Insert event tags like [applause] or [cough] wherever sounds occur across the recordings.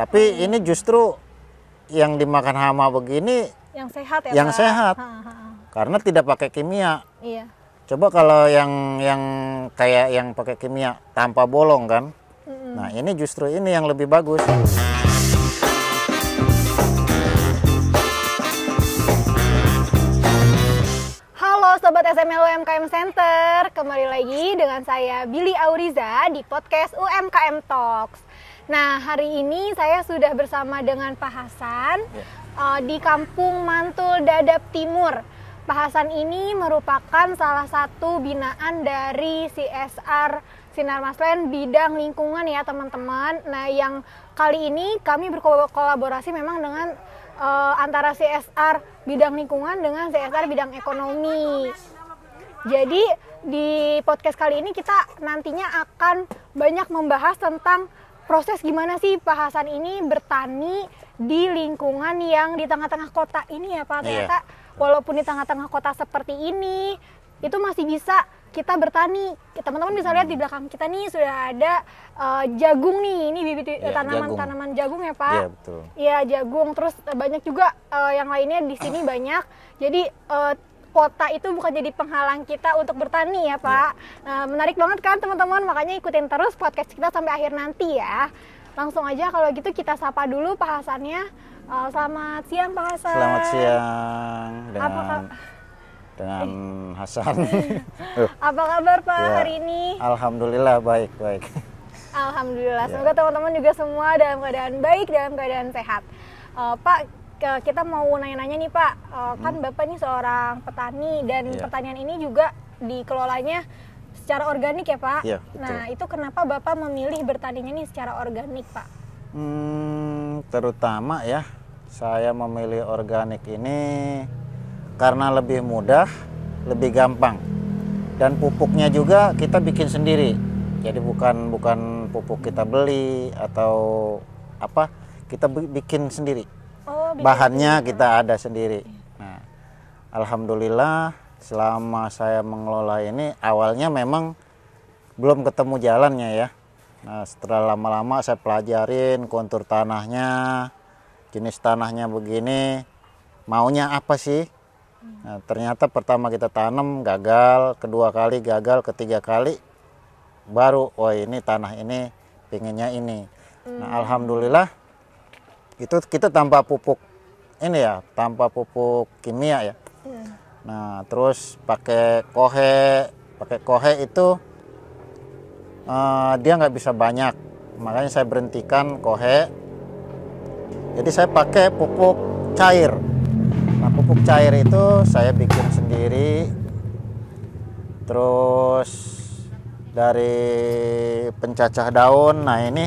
Tapi hmm. ini justru yang dimakan hama begini yang sehat ya. Yang Pak? sehat. Ha, ha, ha. Karena tidak pakai kimia. Iya. Coba kalau yang yang kayak yang pakai kimia tanpa bolong kan. -hmm. Nah, ini justru ini yang lebih bagus. Sobat SML UMKM Center, kembali lagi dengan saya Billy Auriza di podcast UMKM Talks. Nah, hari ini saya sudah bersama dengan Pak Hasan ya. uh, di Kampung Mantul Dadap Timur. Pak Hasan ini merupakan salah satu binaan dari CSR Sinar Maslen bidang lingkungan ya teman-teman. Nah, yang kali ini kami berkolaborasi memang dengan uh, antara CSR bidang lingkungan dengan CSR bidang ekonomi. Jadi di podcast kali ini kita nantinya akan banyak membahas tentang proses gimana sih Pak Hasan ini bertani di lingkungan yang di tengah-tengah kota ini ya Pak? Iya. Ternyata yeah. walaupun di tengah-tengah kota seperti ini, itu masih bisa kita bertani. Teman-teman bisa lihat di hmm. belakang kita nih sudah ada uh, jagung nih. Ini bibit tanaman-tanaman iya, jagung. ya Pak? Iya betul. Iya, jagung. Terus eh, banyak juga uh, yang lainnya di sini [clears throat] banyak. Jadi uh, kota itu bukan jadi penghalang kita untuk bertani ya Pak. Ya. Nah, menarik banget kan teman-teman, makanya ikutin terus podcast kita sampai akhir nanti ya. Langsung aja kalau gitu kita sapa dulu Pak Hasannya. Uh, eh, selamat siang Pak Hasan. Selamat siang dengan Apa, dengan eh. Hasan. [laughs] Apa kabar Pak ya. hari ini? Alhamdulillah baik baik. Alhamdulillah. Ya. Semoga teman-teman juga semua dalam keadaan baik dalam keadaan sehat. Uh, Pak kita mau nanya-nanya nih Pak, eh, kan hmm. Bapak ini seorang petani dan yeah. pertanian ini juga dikelolanya secara organik ya Pak. Yeah, iya, betul. Nah itu kenapa Bapak memilih bertaninya nih secara organik Pak? Hmm, terutama ya saya memilih organik ini karena lebih mudah, lebih gampang dan pupuknya juga kita bikin sendiri. Jadi bukan bukan pupuk kita beli atau apa kita bikin sendiri Oh, Bahannya kita ada sendiri. Iya. Nah, alhamdulillah selama saya mengelola ini awalnya memang belum ketemu jalannya ya. Nah, setelah lama-lama saya pelajarin kontur tanahnya, jenis tanahnya begini, maunya apa sih? Hmm. Nah, ternyata pertama kita tanam gagal, kedua kali gagal, ketiga kali baru, wah oh, ini tanah ini pinginnya ini. Nah, hmm. alhamdulillah itu kita tanpa pupuk ini ya tanpa pupuk kimia ya iya. nah terus pakai kohe pakai kohe itu uh, dia nggak bisa banyak makanya saya berhentikan kohe jadi saya pakai pupuk cair nah pupuk cair itu saya bikin sendiri terus dari pencacah daun nah ini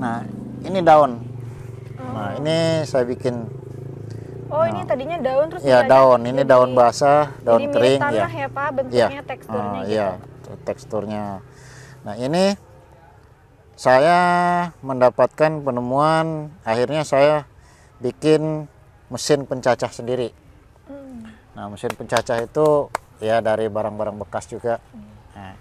nah ini daun Oh. Nah, ini saya bikin Oh, nah. ini tadinya daun terus Ya, daun. Ini jadi, daun basah, daun kering ya. tanah ya. ya, Pak, bentuknya, ya. teksturnya uh, gitu. Ya, teksturnya. Nah, ini saya mendapatkan penemuan akhirnya saya bikin mesin pencacah sendiri. Hmm. Nah, mesin pencacah itu ya dari barang-barang bekas juga. Hmm. Nah,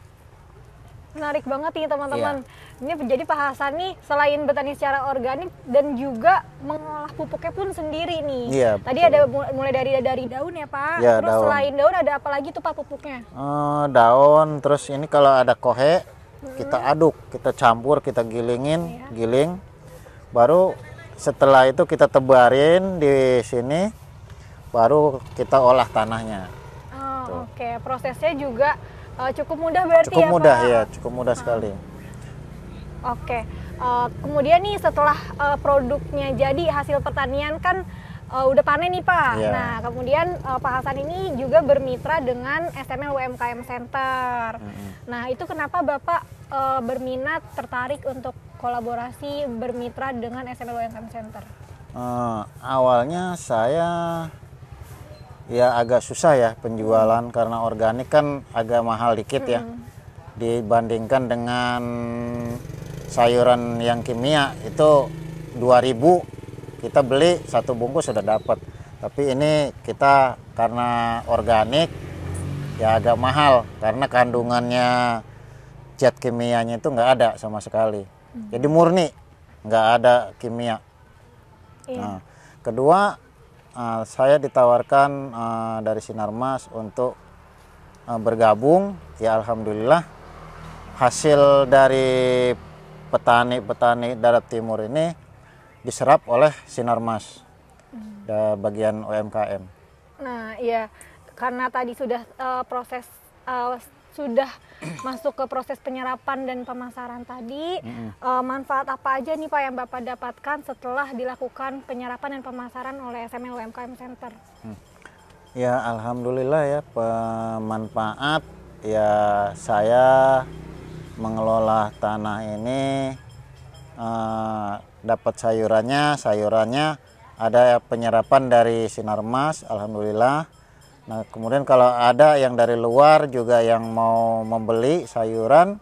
menarik banget nih teman-teman. Iya. Ini menjadi Pak Hasan nih selain bertani secara organik dan juga mengolah pupuknya pun sendiri nih. Iya, betul. Tadi ada mulai dari dari daun ya Pak. Iya, terus daun. selain daun ada apa lagi tuh Pak pupuknya? Uh, daun, terus ini kalau ada kohe hmm. kita aduk, kita campur, kita gilingin, iya. giling. Baru setelah itu kita tebarin di sini, baru kita olah tanahnya. Oh, Oke, okay. prosesnya juga uh, cukup mudah berarti cukup ya, mudah ya cukup mudah sekali ah. oke okay. uh, eh, kemudian nih setelah uh, produknya jadi hasil pertanian kan uh, udah panen nih Pak. Yeah. Nah, kemudian uh, Pak Hasan ini juga bermitra dengan SML UMKM Center. Mm-hmm. Nah, itu kenapa Bapak uh, berminat tertarik untuk kolaborasi bermitra dengan SML UMKM Center? Uh, awalnya saya ya agak susah ya penjualan hmm. karena organik kan agak mahal dikit ya dibandingkan dengan sayuran yang kimia itu 2000 kita beli satu bungkus sudah dapat tapi ini kita karena organik ya agak mahal karena kandungannya zat kimianya itu nggak ada sama sekali mm. jadi murni nggak ada kimia iya. nah kedua Ah, saya ditawarkan ah, dari Sinarmas untuk ah, bergabung. Ya alhamdulillah hasil dari petani-petani darat Timur ini diserap oleh Sinarmas hmm. bagian UMKM. Nah, iya karena tadi sudah uh, proses uh, sudah masuk ke proses penyerapan dan pemasaran tadi, mm-hmm. uh, manfaat apa aja nih Pak yang Bapak dapatkan setelah dilakukan penyerapan dan pemasaran oleh SML UMKM Center? Hmm. Ya, alhamdulillah ya pemanfaat ya saya mengelola tanah ini uh, dapat sayurannya, sayurannya ada penyerapan dari sinar emas, alhamdulillah Nah, kemudian kalau ada yang dari luar juga yang mau membeli sayuran,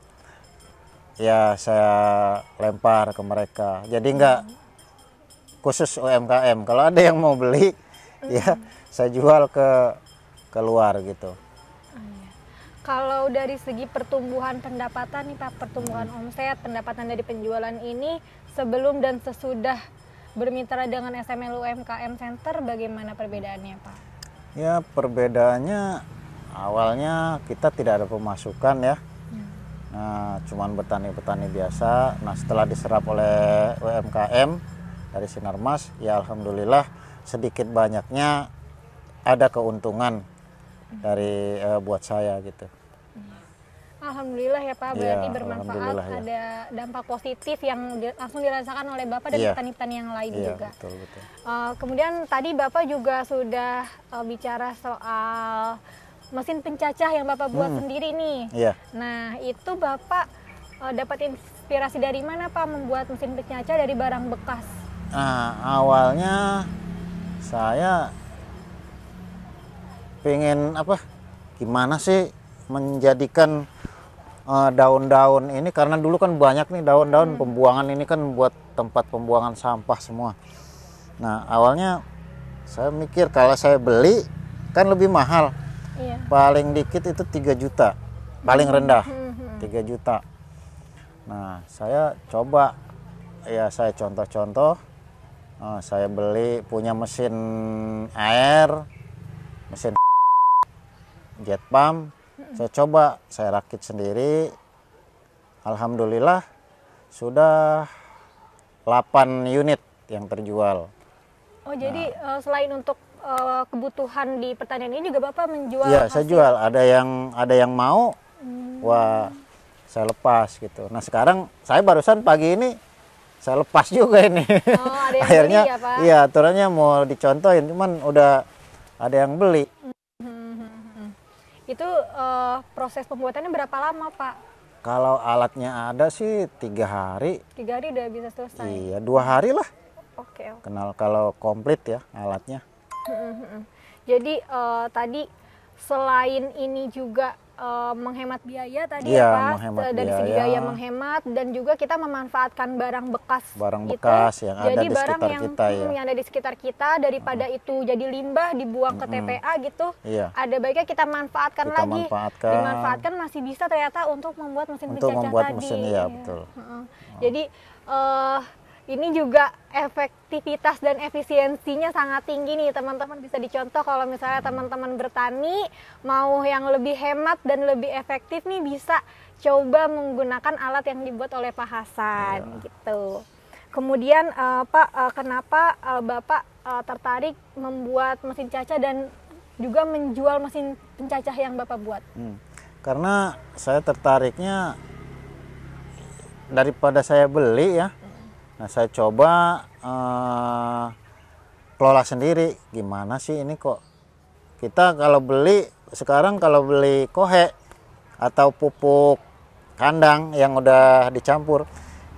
ya saya lempar ke mereka. Jadi nggak hmm. khusus UMKM. Kalau ada yang mau beli, hmm. ya saya jual ke luar gitu. Oh, iya. Kalau dari segi pertumbuhan pendapatan nih Pak, pertumbuhan hmm. omset, pendapatan dari penjualan ini sebelum dan sesudah bermitra dengan SML UMKM Center bagaimana perbedaannya Pak? Ya perbedaannya awalnya kita tidak ada pemasukan ya. ya. Nah, cuman petani-petani biasa. Nah, setelah diserap oleh UMKM dari Sinarmas, ya alhamdulillah sedikit banyaknya ada keuntungan hmm. dari eh, buat saya gitu alhamdulillah ya Pak, berarti ya, bermanfaat ya. ada dampak positif yang di, langsung dirasakan oleh Bapak dan petani iya. petani-petani yang lain ya, juga. Betul, betul. Uh, kemudian tadi Bapak juga sudah uh, bicara soal mesin pencacah yang Bapak buat hmm. sendiri nih. Ya. Nah, itu Bapak uh, dapat inspirasi dari mana Pak membuat mesin pencacah dari barang bekas? Nah, awalnya saya pengen apa? Gimana sih menjadikan Eh, daun-daun ini karena dulu kan banyak nih daun-daun hmm. pembuangan ini kan buat tempat pembuangan sampah semua. Nah awalnya saya mikir kalau saya beli kan lebih mahal, iya. paling dikit itu 3 juta, paling hmm. rendah hmm. 3 hmm. juta. Nah saya coba ya saya contoh-contoh, uh, saya beli punya mesin air, mesin [laughs] jet pump saya coba saya rakit sendiri alhamdulillah sudah 8 unit yang terjual oh jadi nah. Eh, selain untuk eh, kebutuhan di pertanian ini juga bapak menjual ya saya jual ada yang ada yang mau hmm. wah saya lepas gitu nah sekarang saya barusan pagi ini saya lepas juga ini oh, ada yang [laughs] akhirnya beli ya, Pak? iya aturannya mau dicontohin cuman udah ada yang beli itu uh, proses pembuatannya berapa lama Pak? Kalau alatnya ada sih tiga hari. Tiga hari udah bisa selesai. Iya dua hari lah. Oke. Okay, Kenal kalau komplit ya alatnya. Jadi uh, tadi selain ini juga uh, menghemat biaya tadi ya, ya Pak. Eh, dari biaya. segi biaya menghemat dan juga kita memanfaatkan barang bekas. Barang gitu. bekas yang jadi ada di barang yang, kita hmm, ya. yang ada di sekitar kita daripada hmm. itu jadi limbah dibuang ke hmm, hmm. TPA gitu. Iya. Ada baiknya kita manfaatkan kita lagi. Manfaatkan. Dimanfaatkan masih bisa ternyata untuk membuat mesin untuk membuat tadi. Mesin, ya, betul. Hmm. Jadi uh, ini juga efektivitas dan efisiensinya sangat tinggi nih teman-teman bisa dicontoh kalau misalnya teman-teman bertani mau yang lebih hemat dan lebih efektif nih bisa coba menggunakan alat yang dibuat oleh Pak Hasan ya. gitu. Kemudian uh, Pak uh, kenapa uh, Bapak uh, tertarik membuat mesin caca dan juga menjual mesin pencacah yang Bapak buat? Hmm. Karena saya tertariknya daripada saya beli ya Nah, saya coba uh, kelola sendiri. Gimana sih ini kok? Kita kalau beli sekarang kalau beli kohe atau pupuk kandang yang udah dicampur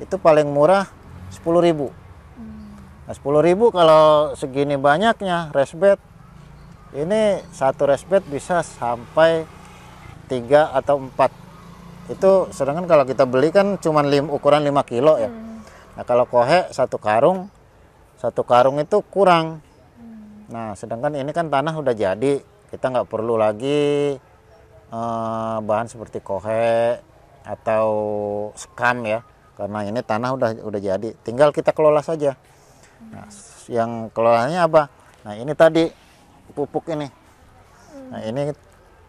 itu paling murah 10.000. Hmm. Nah, 10.000 kalau segini banyaknya resbet ini satu resbet bisa sampai tiga atau empat itu sedangkan kalau kita beli kan cuma lim, ukuran 5 kilo ya hmm Nah kalau kohe satu karung, satu karung itu kurang. Nah sedangkan ini kan tanah udah jadi, kita nggak perlu lagi eh, bahan seperti kohe atau sekam ya, karena ini tanah udah udah jadi. Tinggal kita kelola saja. Nah yang kelolanya apa? Nah ini tadi pupuk ini. Nah ini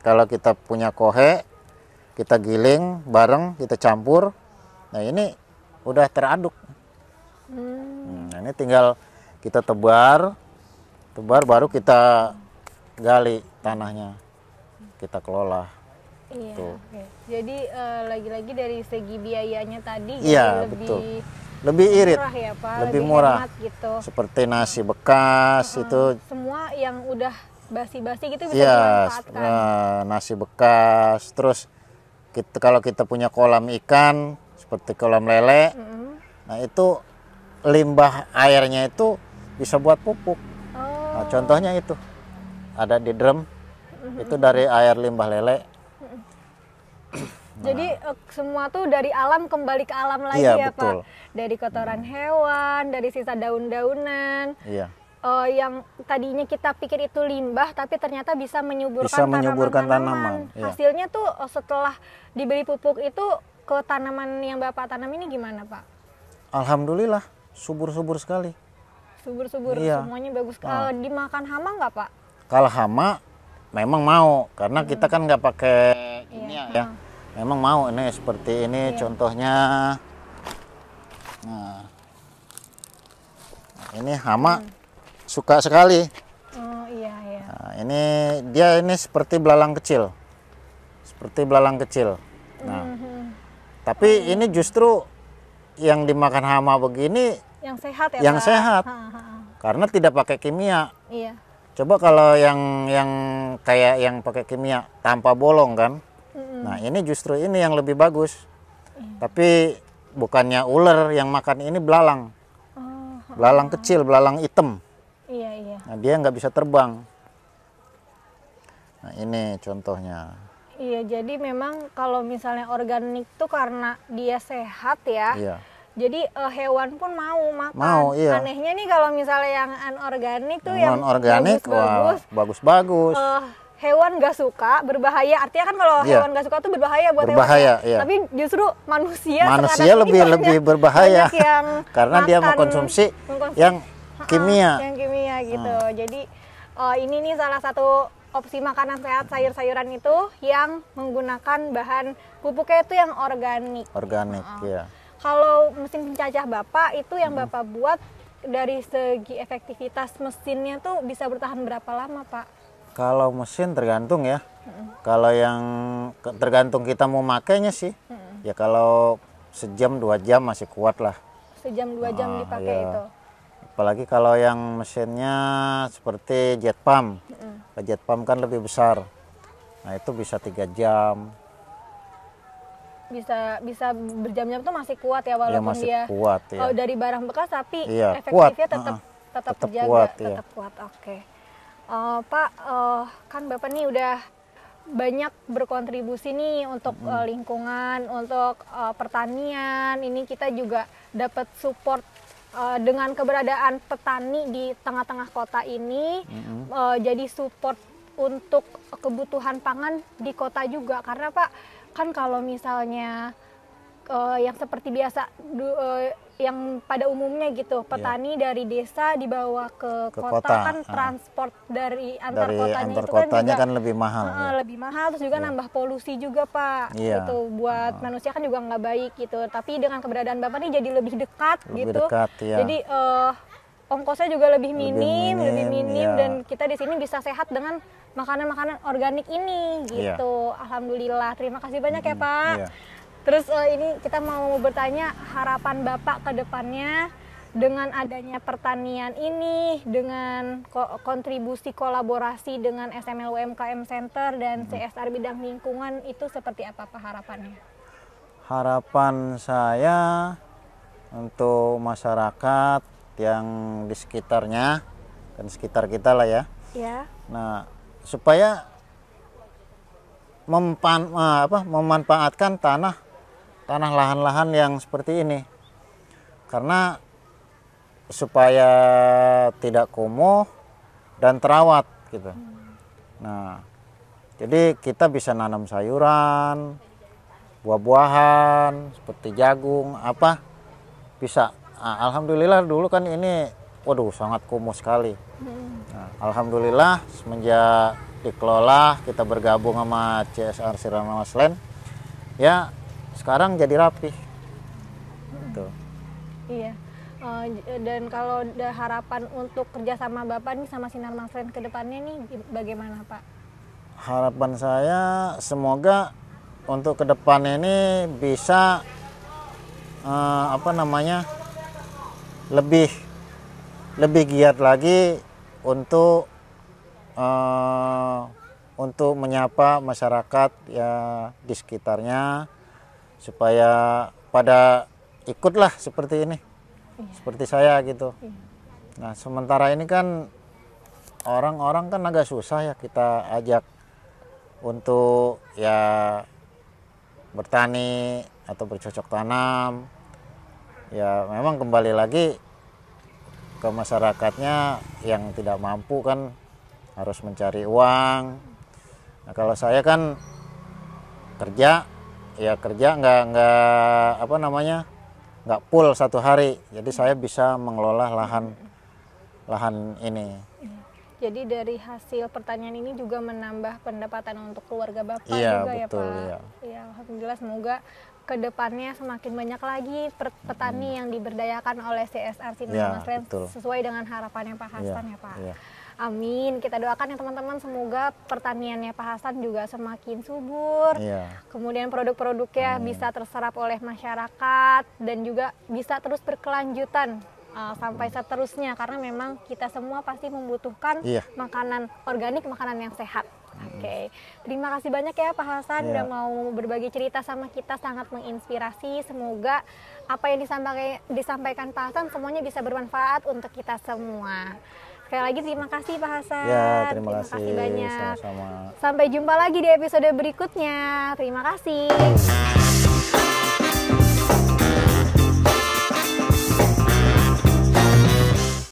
kalau kita punya kohe, kita giling bareng, kita campur. Nah ini udah teraduk. Hmm. Nah, ini tinggal kita tebar, tebar baru kita gali tanahnya, kita kelola. Iya. Tuh. Okay. Jadi eh, lagi-lagi uh, dari segi biayanya tadi, iya, lebih betul. lebih irit, ya, Pak? lebih, lebih murah, gitu. seperti nasi bekas uh -huh. itu. Semua yang udah basi-basi gitu bisa iya, dimanfaatkan. Uh, nasi bekas, terus kita, kalau kita punya kolam ikan seperti kolam lele. Mm -hmm. Nah itu limbah airnya itu bisa buat pupuk. Nah, oh. Nah, contohnya itu ada di drum mm -hmm. itu dari air limbah lele. Nah. Jadi eh, semua tuh dari alam kembali ke alam lagi iya, ya betul. Pak. Dari kotoran hmm. hewan, dari sisa daun-daunan. Iya. Uh, yang tadinya kita pikir itu limbah tapi ternyata bisa menyuburkan bisa menyuburkan tanaman, tanaman. tanaman. Iya. hasilnya tuh oh, setelah diberi pupuk itu ke tanaman yang Bapak tanam ini gimana Pak? Alhamdulillah, subur-subur sekali. Subur-subur, iya. semuanya bagus. Kalau ah. dimakan hama nggak Pak? Kalau hama memang mau, karena hmm. kita kan nggak pakai iya. ini ya. ya. Ah. Memang mau, ini seperti ini iya. contohnya. Nah, ini hama hmm. suka sekali. Oh iya iya. Nah, ini dia ini seperti belalang kecil, seperti belalang kecil. Nah. Mhm. Tapi hmm. ini justru yang dimakan hama begini yang sehat ya. Yang Pak? sehat. Ha, ha, ha. Karena tidak pakai kimia. Iya. Coba kalau yang yang kayak yang pakai kimia tanpa bolong kan. hmm Nah, ini justru ini yang lebih bagus. Iya. Tapi bukannya ular yang makan ini belalang. Oh, belalang ha. kecil, belalang hitam. Iya, iya. Nah, dia nggak bisa terbang. Nah, ini contohnya. Iya, jadi memang kalau misalnya organik tuh karena dia sehat ya. Iya. Jadi uh, hewan pun mau makan. Mau, iya. Anehnya nih kalau misalnya yang anorganik tuh yang organik bagus-bagus. Bagus-bagus. Uh, hewan gak suka berbahaya. Artinya kan kalau yeah. hewan gak suka tuh berbahaya buat berbahaya, hewan. Iya. Yeah. Tapi justru manusia manusia lebih banyak, lebih berbahaya yang [laughs] karena makan, dia mengkonsumsi, mengkonsumsi yang kimia. Yang kimia gitu. Hmm. Jadi uh, ini nih salah satu opsi makanan sehat sayur-sayuran itu yang menggunakan bahan pupuknya itu yang organik. Organik, uh -uh. ya. Kalau mesin pencacah Bapak itu yang hmm. Bapak buat dari segi efektivitas mesinnya tuh bisa bertahan berapa lama, Pak? Kalau mesin tergantung ya. Hmm. Kalau yang tergantung kita mau makainya sih. Hmm. Ya kalau sejam dua jam masih kuat lah. Sejam dua jam ah, dipakai ya. itu apalagi kalau yang mesinnya seperti jet pump mm. jet pump kan lebih besar nah itu bisa tiga jam bisa bisa berjam-jam itu masih kuat ya walaupun ya, masih dia kuat, ya. Oh, dari barang bekas tapi iya, efektifnya kuat. tetap uh -huh. tetap, tetap terjaga kuat, iya. tetap ya. kuat oke okay. uh, eh, pak uh, kan bapak nih udah banyak berkontribusi nih untuk mm -hmm. lingkungan, untuk uh, pertanian. Ini kita juga dapat support uh, dengan keberadaan petani di tengah-tengah kota ini mm-hmm. uh, jadi support untuk kebutuhan pangan di kota juga karena Pak kan kalau misalnya uh, yang seperti biasa du, uh, yang pada umumnya gitu iya. petani yeah. dari desa dibawa ke, ke kota, kota kan uh. transport dari antar dari kotanya antar itu kotanya kan, juga, kan lebih mahal uh, ya. lebih mahal terus juga yeah. nambah polusi juga pak yeah. gitu buat uh. manusia kan juga nggak baik gitu tapi dengan keberadaan bapak ini jadi lebih dekat lebih gitu dekat, yeah. jadi uh, ongkosnya juga lebih minim, lebih minim, lebih minim yeah. dan kita di sini bisa sehat dengan makanan-makanan organik ini iya. gitu. yeah. Alhamdulillah. Terima kasih banyak hmm, ya, Pak. yeah. Terus uh, ini kita mau bertanya harapan Bapak ke depannya dengan adanya pertanian ini, dengan ko kontribusi kolaborasi dengan SML UMKM Center dan hmm. CSR bidang lingkungan itu seperti apa Pak harapannya? Harapan saya untuk masyarakat yang di sekitarnya dan sekitar kita lah ya. Ya. Nah, supaya mempan eh, apa memanfaatkan tanah tanah lahan-lahan yang seperti ini karena supaya tidak kumuh dan terawat gitu. Nah, jadi kita bisa nanam sayuran, buah-buahan seperti jagung, apa bisa. Nah, Alhamdulillah dulu kan ini, waduh sangat kumuh sekali. Nah, Alhamdulillah semenjak dikelola kita bergabung sama CSR Sirama Maslen, ya sekarang jadi rapi hmm. iya eh, eh, dan kalau ada harapan untuk kerjasama bapak nih sama sinar Masren ke depannya nih bagaimana pak harapan saya semoga untuk ke depan ini bisa uh, apa namanya lebih lebih giat lagi untuk uh, untuk menyapa masyarakat ya di sekitarnya supaya pada ikutlah seperti ini iya. seperti saya gitu iya. nah sementara ini kan orang-orang kan agak susah ya kita ajak untuk ya bertani atau bercocok tanam ya memang kembali lagi ke masyarakatnya yang tidak mampu kan harus mencari uang nah kalau saya kan kerja ya kerja nggak nggak apa namanya nggak full satu hari jadi saya bisa mengelola lahan lahan ini jadi dari hasil pertanian ini juga menambah pendapatan untuk keluarga bapak iya, juga ya, betul, ya pak iya. ya alhamdulillah semoga kedepannya semakin banyak lagi petani hmm. yang diberdayakan oleh CSR Sinar ya, Mas Ren sesuai dengan harapannya Pak iya, Hasan ya, ya Pak. Ya. Amin. Kita doakan ya teman-teman semoga pertaniannya Pak Hasan juga semakin subur. Iya. Kemudian produk-produknya hmm. bisa terserap oleh masyarakat dan juga bisa terus berkelanjutan uh, sampai seterusnya karena memang kita semua pasti membutuhkan iya. makanan organik, makanan yang sehat. Oke, okay. terima kasih banyak ya Pak Hasan sudah iya. udah mau berbagi cerita sama kita sangat menginspirasi. Semoga apa yang disampaikan, disampaikan Pak Hasan semuanya bisa bermanfaat untuk kita semua. Sekali lagi terima kasih Pak Hasan. Ya, terima, terima kasih. kasih banyak. Sama-sama. Sampai jumpa lagi di episode berikutnya. Terima kasih.